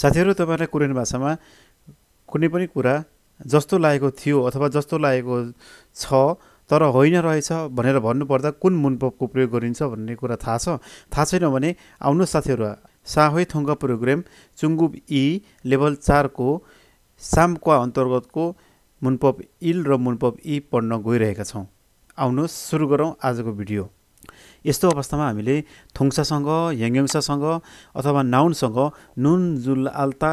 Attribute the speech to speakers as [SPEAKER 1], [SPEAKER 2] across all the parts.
[SPEAKER 1] साथीहरू तपाईँलाई कोरियन भाषामा कुनै पनि कुरा जस्तो लागेको थियो अथवा जस्तो लागेको छ तर होइन रहेछ भनेर भन्नुपर्दा कुन मुनपको प्रयोग गरिन्छ भन्ने कुरा थाहा छ थाहा छैन भने आउनु साथीहरू साहै थुङ्गा प्रोग्राम चुङ्गुब ई लेभल चारको सामक्वा अन्तर्गतको मुनपप इल र मुनपप ई पढ्न गइरहेका छौँ आउनुहोस् सुरु गरौँ आजको भिडियो यस्तो अवस्थामा हामीले थुङ्सासँग याङ्ग्याङ्सासँग अथवा नाउनसँग नुन जुल आल्ता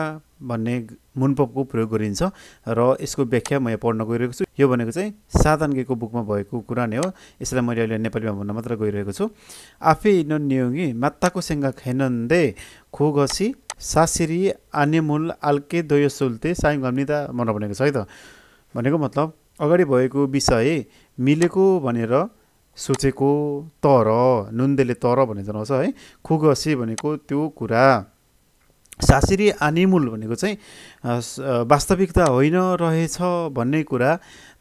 [SPEAKER 1] भन्ने मुनपको प्रयोग गरिन्छ र यसको व्याख्या म यहाँ पढ्न गइरहेको छु यो भनेको चाहिँ सादानगेको बुकमा भएको कुरा नै हो यसलाई मैले अहिले नेपालीमा भन्न मात्र गइरहेको छु आफै न नियोगी मात्ताको सेङ्गा खेनन्दे खोगसी सासिरी आनेमुल आल्के दोयोसुल्ते सायङ गम्निदा भनेको छ है त भनेको मतलब अगाडि भएको विषय मिलेको भनेर सोचेको तर नुन्देले तर भन्ने जनाउँछ है खुगसे भनेको त्यो कुरा सासिरी आनिमुल भनेको चाहिँ वास्तविकता होइन रहेछ भन्ने कुरा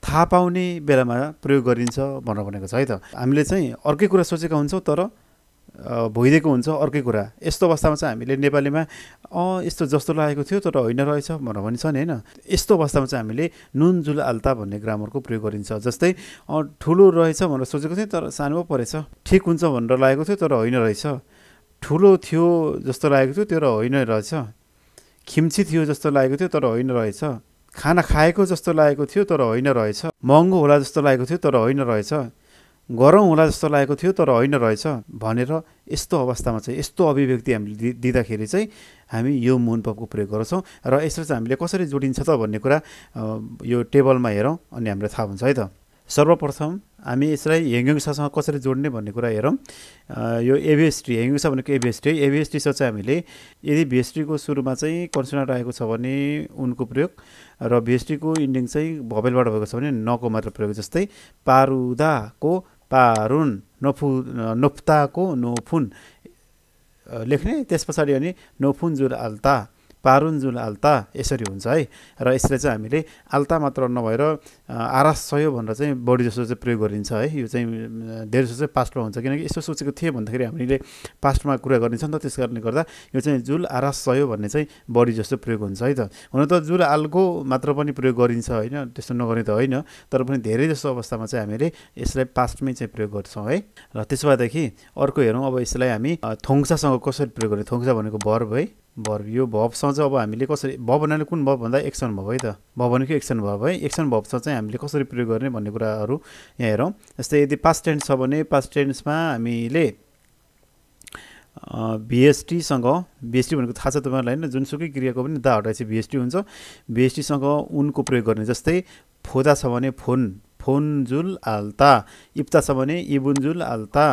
[SPEAKER 1] थाहा पाउने बेलामा प्रयोग गरिन्छ भनेर भनेको छ है त हामीले चाहिँ अर्कै कुरा सोचेका हुन्छौँ तर भइदिएको हुन्छ अर्कै कुरा यस्तो अवस्थामा चाहिँ हामीले नेपालीमा अँ यस्तो जस्तो लागेको थियो तर होइन रहेछ भनेर पनि छ नि होइन यस्तो अवस्थामा चाहिँ हामीले नुन जुल आल्ता भन्ने ग्रामरको प्रयोग गरिन्छ जस्तै ठुलो रहेछ भनेर सोचेको थिएँ तर सानो परेछ ठिक हुन्छ भनेर लागेको थियो तर होइन रहेछ ठुलो थियो जस्तो लागेको थियो तर होइन रहेछ खिम्ची थियो जस्तो लागेको थियो तर होइन रहेछ खाना खाएको जस्तो लागेको थियो तर होइन रहेछ महँगो होला जस्तो लागेको थियो तर होइन रहेछ गरौँ होला जस्तो लागेको थियो तर होइन रहेछ भनेर यस्तो अवस्थामा चाहिँ यस्तो अभिव्यक्ति हामीले दिँदाखेरि चाहिँ हामी यो मुनपको प्रयोग गर्छौँ र यसलाई चाहिँ हामीले कसरी जोडिन्छ त भन्ने कुरा यो टेबलमा हेरौँ अनि हामीलाई थाहा हुन्छ है त सर्वप्रथम हामी यसलाई हेङ्युङसासँग कसरी जोड्ने भन्ने कुरा हेरौँ यो एभिएसटी हेङ्गुङसा भनेको एभिएसटी एभिएसटी छ चाहिँ हामीले यदि भिएसटीको सुरुमा चाहिँ कन्सोनेन्ट आएको छ भने उनको प्रयोग र भिएसटीको इन्डिङ चाहिँ भबेलबाट भएको छ भने नको मात्र प्रयोग जस्तै पारुदाको पारुन नोफु नोप्ताको नोफुन लेख्ने त्यस पछाडि अनि नोफुन जुर आल्ता पारुन्जुल आल्ता यसरी हुन्छ है र यसलाई चाहिँ हामीले आल्ता मात्र नभएर आरास आरासयो भनेर चाहिँ बढी जस्तो चाहिँ प्रयोग गरिन्छ है यो चाहिँ धेरै जस्तो चाहिँ पास्टमा हुन्छ किनकि यसो सोचेको थिएँ भन्दाखेरि हामीले पास्टमा कुरा गर्नेछ नि त त्यस कारणले गर्दा यो चाहिँ जुल आरास आरासयो भन्ने चाहिँ बढी जस्तो प्रयोग हुन्छ है त हुन त जुल आलको मात्र पनि प्रयोग गरिन्छ होइन त्यस्तो नगर्ने त होइन तर पनि धेरै जस्तो अवस्थामा चाहिँ हामीले यसलाई पास्टमै चाहिँ प्रयोग गर्छौँ है र त्यसो भएदेखि अर्को हेरौँ अब यसलाई हामी थोङ्सासँग कसरी प्रयोग गर्ने थोङ्सा भनेको भर्ब है भर्ब यो भबसँग चाहिँ अब हामीले कसरी भब भन्नाले कुन भब भन्दा एक्सन भयो है त भब भनेको एक्सन भयो है एक्सन भबसँग चाहिँ हामीले कसरी प्रयोग गर्ने भन्ने कुराहरू यहाँ हेरौँ जस्तै यदि पास्ट टेन्स छ भने पास्ट टेन्समा हामीले भिएसटीसँग भिएसटी भनेको थाहा छ तपाईँहरूलाई होइन जुनसुकै क्रियाको पनि दा चाहिँ भिएसटी हुन्छ भिएसटीसँग उनको प्रयोग गर्ने जस्तै फोदा छ भने फोन फोन जुल आल्ता इप्ता छ भने इबुन्जुल आल्ता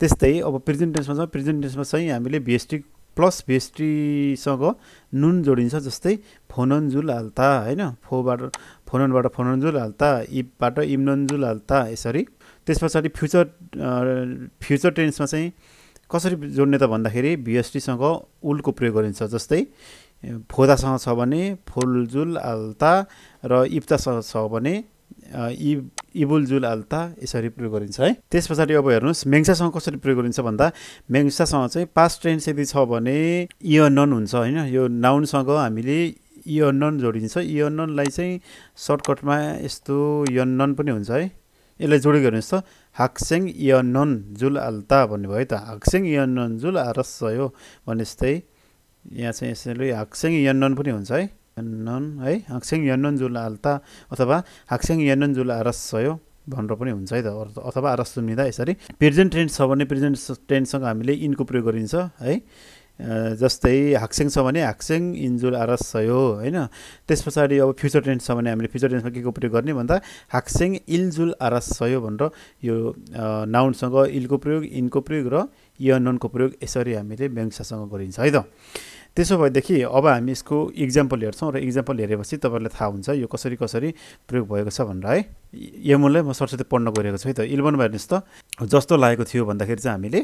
[SPEAKER 1] त्यस्तै अब प्रेजेन्टेन्समा छ प्रेजेन्ट चाहिँ हामीले भिएसटी प्लस भेस्ट्रीसँग नुन जोडिन्छ जस्तै फोनन्जुल हाल्ता होइन फोबाट फोननबाट फोनन्जुल हाल्ता इपबाट इम्नन्जुल हाल्ता यसरी त्यस पछाडि फ्युचर फ्युचर टेन्समा चाहिँ कसरी जोड्ने त भन्दाखेरि भिएसटीसँग उलको प्रयोग गरिन्छ जस्तै फोदासँग छ भने फुलजुल आल्ता र इप्तासँग छ भने इब इबुल जुल अल्ता यसरी प्रयोग गरिन्छ है त्यस पछाडि अब हेर्नुहोस् मेङ्सासँग कसरी प्रयोग गरिन्छ भन्दा मेङ्सासँग चाहिँ पास ट्रेन्स यदि छ भने यो नन हुन्छ होइन यो नाउनसँग हामीले इयनन जोडिन्छ इयननलाई चाहिँ सर्टकटमा यस्तो यन्नन पनि हुन्छ है यसलाई जोडेको हेर्नुहोस् त हाक्सेङ इयनन जुल अल्ता भन्नुभयो त हाक्सेङ इयनन जुल आरस हो भने जस्तै यहाँ चाहिँ यसरी हाक्सेङ यनन पनि हुन्छ है यन्नन है हाक्सेङ यन्नन जुल आल्ता अथवा हाक्स्याङ यन्नन जुल सयो भनेर पनि हुन्छ है त अथवा आरस यसरी प्रेजेन्ट टेन्स छ भने प्रेजेन्ट टेन्ससँग हामीले इनको प्रयोग गरिन्छ है जस्तै हाक्सेङ छ भने हाक्सेङ इन्जुल आरस सयो होइन त्यस पछाडि अब फ्युचर टेन्स छ भने हामीले फ्युचर टेन्समा के को प्रयोग गर्ने भन्दा हाक्सेङ इलजुल आरस सयो भनेर यो नाउनसँग इलको प्रयोग इनको प्रयोग र यननको प्रयोग यसरी हामीले व्यङ्सासँग गरिन्छ है त त्यसो भएदेखि अब हामी यसको इक्जाम्पल हेर्छौँ र इक्जाम्पल हेरेपछि तपाईँलाई थाहा हुन्छ यो कसरी कसरी प्रयोग भएको छ भनेर है यो म सरस्वती पढ्न गइरहेको छु है त इलेभेन हेर्नुहोस् त जस्तो लागेको थियो भन्दाखेरि चाहिँ हामीले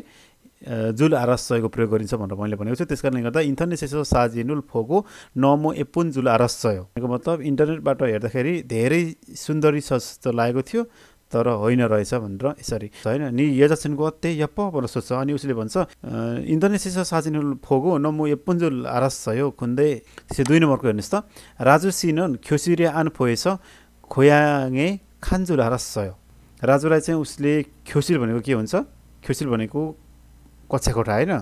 [SPEAKER 1] जुल सयको प्रयोग गरिन्छ भनेर मैले भनेको छु त्यस कारणले गर्दा इन्टरनेट साजिनुल फोको नमो एपुन जुल आरास भनेको मतलब इन्टरनेटबाट हेर्दाखेरि धेरै सुन्दरी छ जस्तो लागेको थियो तर होइन रहेछ भनेर यसरी होइन नि यजसिनको अत्य यप भनेर सोध्छ अनि उसले भन्छ इन्डोनेसिया साचिन फोगो न म आरस आरास सयो खुन्दे त्यसै दुई नम्बरको हेर्नुहोस् त राजु सिन खोसिरे आन फोएछ खोयाङे खान्जुल आरास छ राजुलाई चाहिँ उसले ख्योसिल भनेको के हुन्छ ख्योसिल भनेको कक्षाकोठा होइन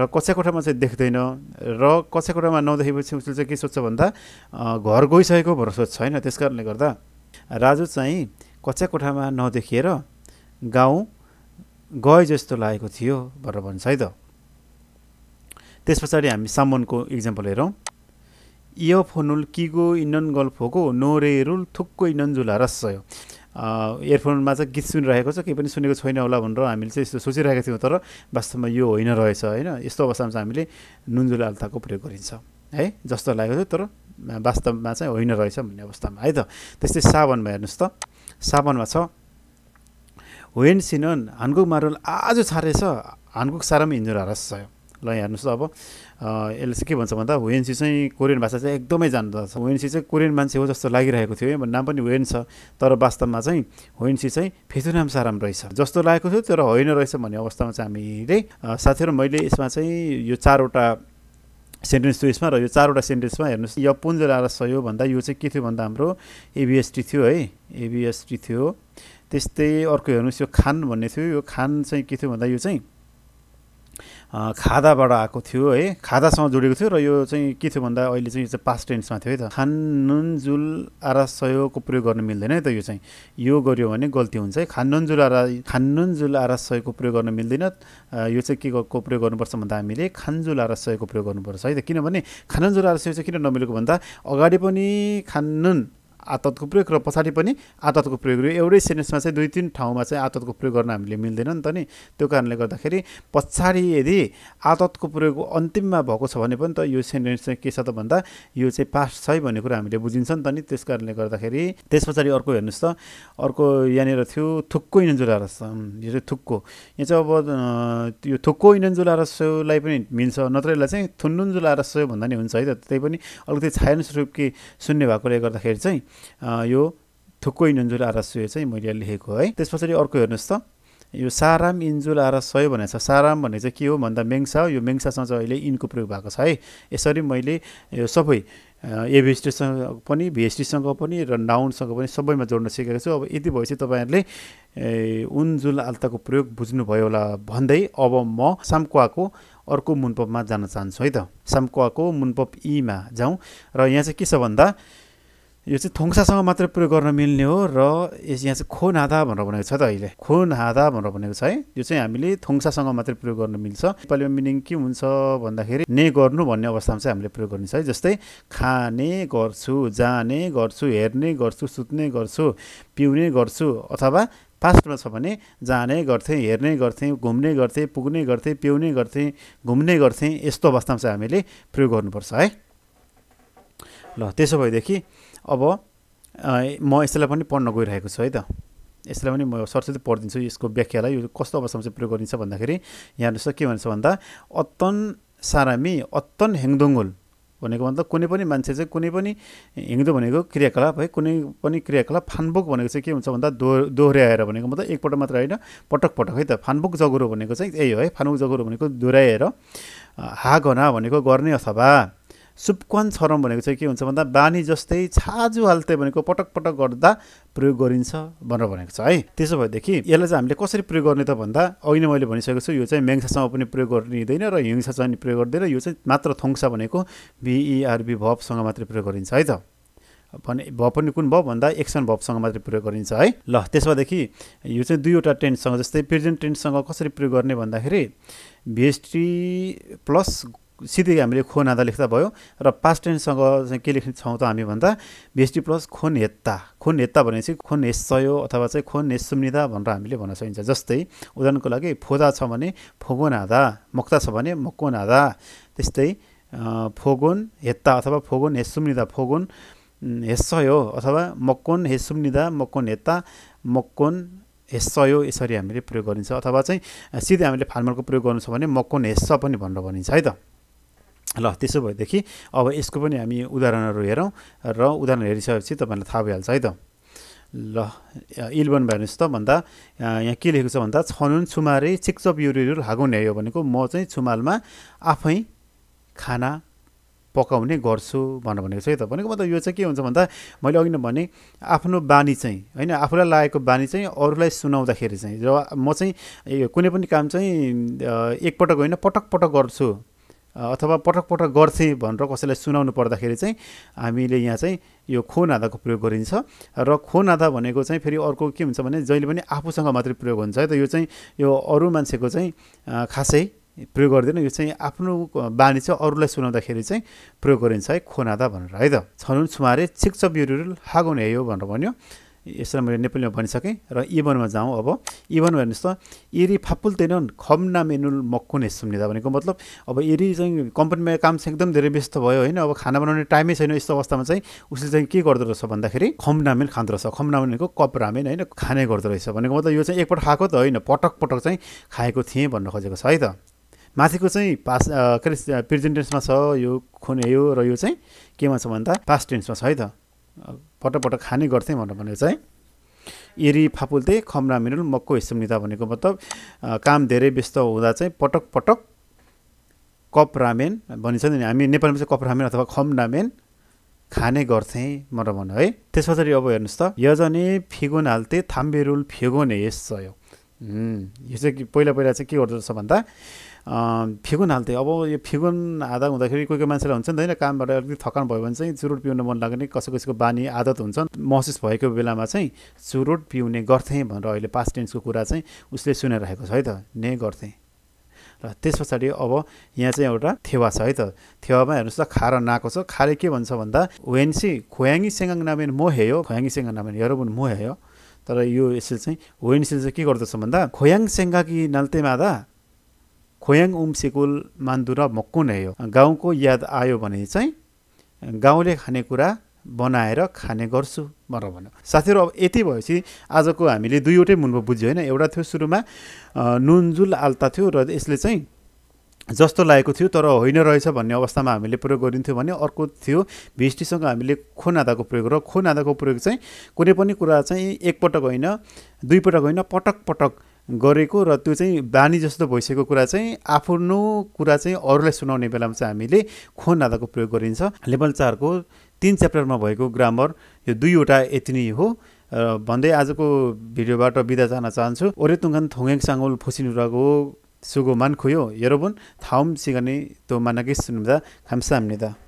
[SPEAKER 1] र कक्षाकोठामा चाहिँ देख्दैन र कोठामा नदेखेपछि उसले चाहिँ के सोध्छ भन्दा घर गइसकेको भनेर सोध्छ होइन त्यस कारणले गर्दा राजु चाहिँ कच्चा कोठामा नदेखिएर गाउँ गए जस्तो लागेको थियो भनेर भन्छ है त त्यस पछाडि हामी सामानको इक्जाम्पल हेरौँ यो फोनुल किगो इन्डन गल्फोको रुल थुक्को इन्डन जुला रस्सयो इयरफोनमा चाहिँ गीत सुनिरहेको छ केही पनि सुनेको छैन होला भनेर हामीले चाहिँ यस्तो सोचिरहेको थियौँ तर वास्तवमा यो होइन रहेछ होइन यस्तो अवस्थामा चाहिँ हामीले नुनजुला अल्ताको प्रयोग गरिन्छ है जस्तो लागेको थियो तर वास्तवमा चाहिँ होइन रहेछ भन्ने अवस्थामा है त त्यस्तै सावनमा हेर्नुहोस् त साबनमा छ वेन सिनन हानकुक मारुल आज छारेछ हानकुक सारामा हिँड्नु हारस छ ल हेर्नुहोस् त अब यसले चाहिँ के भन्छ भन्दा वेनसी चाहिँ कोरियन भाषा चाहिँ एकदमै जान्दछ वेनसी चाहिँ कोरियन मान्छे हो जस्तो लागिरहेको थियो है नाम पनि वेन छ तर वास्तवमा चाहिँ वेनसी चाहिँ फेथुनाम साराम रहेछ जस्तो लागेको थियो तर होइन रहेछ भन्ने अवस्थामा चाहिँ हामीले साथीहरू मैले यसमा चाहिँ यो चारवटा सेन्टेन्स थियो यसमा र यो चारवटा सेन्टेन्समा हेर्नुहोस् यो पुञ्ज लाएर सयो भन्दा यो चाहिँ के थियो भन्दा हाम्रो एबिएसटी थियो है एबिएसटी थियो त्यस्तै अर्को हेर्नुहोस् यो खान भन्ने थियो यो खान चाहिँ के थियो भन्दा यो चाहिँ खादाबाट आएको थियो है खादासँग जोडिएको थियो र यो चाहिँ के थियो भन्दा अहिले चाहिँ यो चाहिँ पास्ट टेन्समा थियो है त खान आरा सयको प्रयोग गर्न मिल्दैन है त यो चाहिँ यो गर्यो भने गल्ती हुन्छ है जुल आरा जुल आरा आरासयको प्रयोग गर्न मिल्दैन यो चाहिँ के को प्रयोग गर्नुपर्छ भन्दा हामीले आरा आरासयको प्रयोग गर्नुपर्छ है त किनभने आरा सय चाहिँ किन नमिलेको भन्दा अगाडि पनि खानुन आततको प्रयोग र पछाडि पनि आततको प्रयोग यो एउटै सेन्टेन्समा चाहिँ दुई तिन ठाउँमा चाहिँ आततको प्रयोग गर्न हामीले मिल्दैन नि त नि त्यो कारणले गर्दाखेरि पछाडि यदि आततको प्रयोग अन्तिममा भएको छ भने पनि त यो सेन्टेन्स चाहिँ के छ त भन्दा यो चाहिँ पास छ है भन्ने कुरा हामीले बुझिन्छ नि त नि त्यस कारणले गर्दाखेरि त्यस पछाडि अर्को हेर्नुहोस् त अर्को यहाँनिर थियो थुक्को इन्जुला रस यो चाहिँ थुक्को यहाँ चाहिँ अब यो थुक्को इनन्जुला रसलाई पनि मिल्छ नत्र यसलाई चाहिँ थुन्डुन्जुला रस भन्दा नि हुन्छ है त त्यही पनि अलिकति स्वरूप कि शून्य भएकोले गर्दाखेरि चाहिँ यो थुक्कै इन्जुल आरासोय चाहिँ मैले लेखेको है त्यस पछाडि अर्को हेर्नुहोस् त यो साराम इन्जुल आरासय भनेको छ साराम भन्ने चाहिँ के हो भन्दा मेङ्सा यो मेङ्सासँग चाहिँ अहिले इनको प्रयोग भएको छ है यसरी मैले यो सबै एभिएसटीसँग पनि भिएसटीसँग पनि र नाउनसँग पनि सबैमा जोड्न सिकेको छु अब यति भएपछि तपाईँहरूले उनजुल आल्ताको प्रयोग बुझ्नुभयो होला भन्दै अब म साम्कुवाको अर्को मुनपपमा जान चाहन्छु है त साम्कुवाको मुनपप ईमा जाउँ र यहाँ चाहिँ के छ भन्दा यो चाहिँ थोङसासँग मात्र प्रयोग गर्न मिल्ने हो र यस यहाँ चाहिँ खोन हादा भनेर भनेको छ त अहिले खोन हादा भनेर भनेको छ है यो चाहिँ हामीले थोङसासँग मात्रै प्रयोग गर्न मिल्छ नेपालीमा मिनिङ के हुन्छ भन्दाखेरि ने गर्नु भन्ने अवस्थामा चाहिँ हामीले प्रयोग गर्नेछ है जस्तै खाने गर्छु जाने गर्छु हेर्ने गर्छु सुत्ने गर्छु पिउने गर्छु अथवा पास्टमा छ भने जाने गर्थेँ हेर्ने गर्थेँ घुम्ने गर्थेँ पुग्ने गर्थेँ पिउने गर्थेँ घुम्ने गर्थेँ यस्तो अवस्थामा चाहिँ हामीले प्रयोग गर्नुपर्छ है ल त्यसो भएदेखि अब म यसैलाई पनि पढ्न गइरहेको छु है त यसलाई पनि म सरस्वती पढिदिन्छु यसको व्याख्यालाई यो कस्तो अवस्थामा चाहिँ प्रयोग गरिन्छ भन्दाखेरि यहाँ हेर्नुहोस् के भन्छ भन्दा अत्तन सारामी अत्तन हेङदोङ्गुल भनेको भन्दा कुनै पनि मान्छे चाहिँ कुनै पनि हिङ्दो भनेको क्रियाकलाप है कुनै पनि क्रियाकलाप फानबुक भनेको चाहिँ के हुन्छ भन्दा दो दोहोऱ्याएर भनेको मतलब एकपल्ट मात्र होइन पटक पटक है त फानबुक जगुरो भनेको चाहिँ यही हो है फानबुक जगुरो भनेको दोहोऱ्याएर हाघना भनेको गर्ने अथवा सुपक्वान छरम भनेको चाहिँ के हुन्छ भन्दा बानी जस्तै छाजु हाल्ते भनेको पटक पटक गर्दा प्रयोग गरिन्छ भनेर भनेको छ है त्यसो भएदेखि यसलाई चाहिँ हामीले कसरी प्रयोग गर्ने त भन्दा अघि नै मैले भनिसकेको छु यो चाहिँ मेङ्सासँग पनि प्रयोग गरिँदैन र हिंसा चाहिँ प्रयोग गर्दैन यो चाहिँ मात्र थोङ्सा भनेको बिइआरबी भपसँग मात्रै प्रयोग गरिन्छ है त भने भ पनि कुन भयो भन्दा एक्सन भबसँग मात्रै प्रयोग गरिन्छ है ल त्यसो भएदेखि यो चाहिँ दुईवटा टेन्ससँग जस्तै प्रेजेन्ट टेन्ससँग कसरी प्रयोग गर्ने भन्दाखेरि भिएसटी प्लस सिधै हामीले खोन आधा लेख्दा भयो र पास्ट टेन्ससँग चाहिँ के लेख्ने छौँ त हामी भन्दा भेस्टी प्लस खोन हेत्ता खोन हेत्ता भनेपछि खोन हेस्सयो अथवा चाहिँ खोन हेस्सुम्निदा भनेर हामीले भन्न सकिन्छ जस्तै उदाहरणको लागि फोदा छ भने फोगोन आधा मक्ता छ भने मक्कोन आधा त्यस्तै फोगोन हेत्ता अथवा फोगोन हेस्सुम्निदा फोगोन हेस्सयो अथवा मक्कोन हेस्सुम्निदा मक्कोन हेत्ता मक्कोन हेस्सयो यसरी हामीले प्रयोग गरिन्छ अथवा चाहिँ सिधै हामीले फार्मरको प्रयोग गर्नु छ भने मक्कोन हेस्स पनि भनेर भनिन्छ है त ल त्यसो भएदेखि अब यसको पनि हामी उदाहरणहरू हेरौँ र उदाहरण हेरिसकेपछि तपाईँलाई थाहा भइहाल्छ है त ल इलेभेन हेर्नुहोस् त भन्दा यहाँ के लेखेको छ भन्दा छनुन छुमारे चिक्चप युरियुर हागो न्यायो भनेको म चाहिँ छुमालमा आफै खाना पकाउने गर्छु भनेर भनेको छ है त भनेको मतलब यो चाहिँ के हुन्छ भन्दा मैले अघि नै भने आफ्नो बानी चाहिँ होइन आफूलाई लागेको बानी चाहिँ अरूलाई सुनाउँदाखेरि चाहिँ र म चाहिँ कुनै पनि काम चाहिँ एकपटक होइन पटक पटक गर्छु अथवा पटक पटक गर्थेँ भनेर कसैलाई सुनाउनु पर्दाखेरि चाहिँ हामीले यहाँ चाहिँ यो खो नादाको प्रयोग गरिन्छ र खो नादा भनेको चाहिँ फेरि अर्को के हुन्छ भने जहिले पनि आफूसँग मात्रै प्रयोग हुन्छ है त यो चाहिँ यो अरू मान्छेको चाहिँ खासै प्रयोग गर्दैन यो चाहिँ आफ्नो बानी चाहिँ अरूलाई सुनाउँदाखेरि चाहिँ प्रयोग गरिन्छ है खो नादा भनेर है त छनु छुमारे छिक्चप युरुल हागुन हे भनेर भन्यो यसलाई मैले नेपालीमा भनिसकेँ र इभनमा जाउँ अब इभन भन्नुहोस् त एरी फापुल तेनन खम नाम एनुल मक्कुन भनेको मतलब अब एरी चाहिँ कम्पनीमा काम चाहिँ एकदम धेरै व्यस्त भयो होइन अब खाना बनाउने टाइमै छैन यस्तो अवस्थामा चाहिँ उसले चाहिँ के गर्दो रहेछ भन्दाखेरि खम नामेन खाँदो रहेछ खम नाम भनेको कप रामेन होइन खाने गर्दो रहेछ भनेको मतलब यो चाहिँ एकपल्ट खाएको त होइन पटक पटक चाहिँ खाएको थिएँ भन्न खोजेको छ है त माथिको चाहिँ पास के अरे प्रेजेन्टेन्समा छ यो खुन यो र यो चाहिँ केमा छ भन्दा पास्ट टेन्समा छ है त पटक पटक खाने गर्थेँ भनेर भने चाहिँ एरी फापुल्ते खम्रा मिरुल मक्को हिस्समिता भनेको मतलब काम धेरै व्यस्त हुँदा चाहिँ पटक पटक कप रामेन भनिन्छ नि हामी नेपालमा चाहिँ कप रामेन अथवा खम रामेन खाने गर्थेँ भनेर भन है त्यस पछाडि अब हेर्नुहोस् त यजने फिगोन हाल्थे थाम्बेरुल फिगोन यस सयो यो चाहिँ पहिला पहिला चाहिँ के गर्दो रहेछ भन्दा फिगुन हाल्थेँ अब यो फिगुन हाँदा हुँदाखेरि कोही कोही मान्छेलाई हुन्छ नि त होइन कामबाट अलिकति थकान भयो भने चाहिँ चुरोट पिउन मन लाग्ने कसै कसैको बानी आदत हुन्छ महसुस भएको बेलामा चाहिँ चुरोट पिउने गर्थेँ भनेर अहिले पास्ट टेन्सको कुरा चाहिँ उसले सुनाइरहेको छ है त नै गर्थेँ र त्यस पछाडि अब यहाँ चाहिँ एउटा थेवा छ है त थेवामा हेर्नुहोस् त खार नाको छ खाले के भन्छ भन्दा वेन्सी खोयाङी सेङ्गाङ नामेन म हेयो खोयाङी सेङ्गाङ नामेन हेरोबुन मो हेयो तर यो यसले चाहिँ वेन्सीले चाहिँ के गर्दछ भन्दा खोयाङ सेङ्गाकी आधा खोयाङ उम्सेकुल मान्दु र मक्कुन हो गाउँको याद आयो भने चाहिँ गाउँले खानेकुरा बनाएर खाने गर्छु भनेर भन्यो साथीहरू अब यति भएपछि आजको हामीले दुईवटै मुन्बो बुझ्यो होइन एउटा थियो सुरुमा नुनजुल आल्ता थियो र यसले चाहिँ जस्तो लागेको थियो तर होइन रहेछ भन्ने अवस्थामा हामीले प्रयोग गरिन्थ्यो भने अर्को थियो भिस्टीसँग हामीले खोनादाको प्रयोग र खोनादाको प्रयोग चाहिँ कुनै पनि कुरा चाहिँ एकपटक होइन दुईपटक होइन पटक पटक गरेको र त्यो चाहिँ बानी जस्तो भइसकेको कुरा चाहिँ आफ्नो कुरा चाहिँ अरूलाई सुनाउने बेलामा चाहिँ हामीले खोन नादाको प्रयोग गरिन्छ लेभल चारको तिन च्याप्टरमा भएको ग्रामर यो दुईवटा यति नै हो र भन्दै आजको भिडियोबाट बिदा जान चाहन्छु ओरे ओरेतुङ्गन थोङेङ साङ्गोल रहेको सुगो मान खुयो यरोबुन थाउम सिगने त्यो मानकै सुन्दा खाम्सा